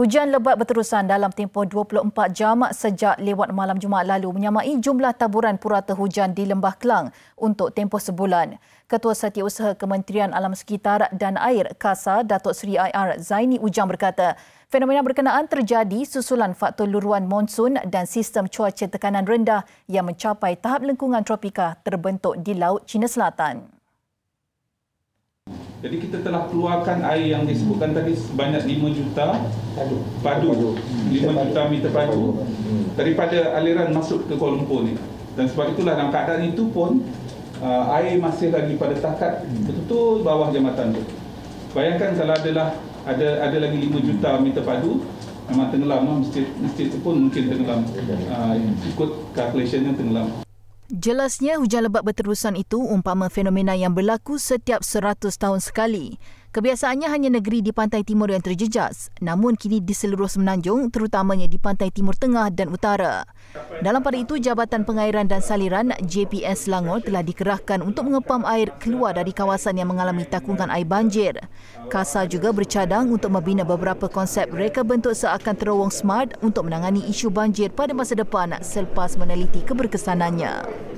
Hujan lebat berterusan dalam tempoh 24 jam sejak lewat malam Jumaat lalu menyamai jumlah taburan purata hujan di Lembah Kelang untuk tempoh sebulan. Ketua Setiausaha Kementerian Alam Sekitar dan Air KASA Datuk Seri IR Zaini Ujang berkata, fenomena berkenaan terjadi susulan faktor luruan monsun dan sistem cuaca tekanan rendah yang mencapai tahap lengkungan tropika terbentuk di Laut China Selatan. Jadi kita telah keluarkan air yang disebutkan tadi sebanyak 5 juta padu. 5 juta meter padu daripada aliran masuk ke Kuala Lumpur ni. Dan sebab itulah dalam keadaan itu pun uh, air masih lagi pada takat betul-betul bawah jambatan tu. Bayangkan kalau adalah ada ada lagi 5 juta meter padu memang tenggelam lah. Masjid, masjid pun mungkin tenggelam. Uh, ikut calculation yang tenggelam. Jelasnya hujan lebat berterusan itu umpama fenomena yang berlaku setiap 100 tahun sekali. Kebiasaannya hanya negeri di pantai timur yang terjejas, namun kini di seluruh semenanjung terutamanya di pantai timur tengah dan utara. Dalam pada itu, Jabatan Pengairan dan Saliran JPS Selangor telah dikerahkan untuk mengepam air keluar dari kawasan yang mengalami takungan air banjir. KASA juga bercadang untuk membina beberapa konsep reka bentuk seakan terowong smart untuk menangani isu banjir pada masa depan selepas meneliti keberkesanannya.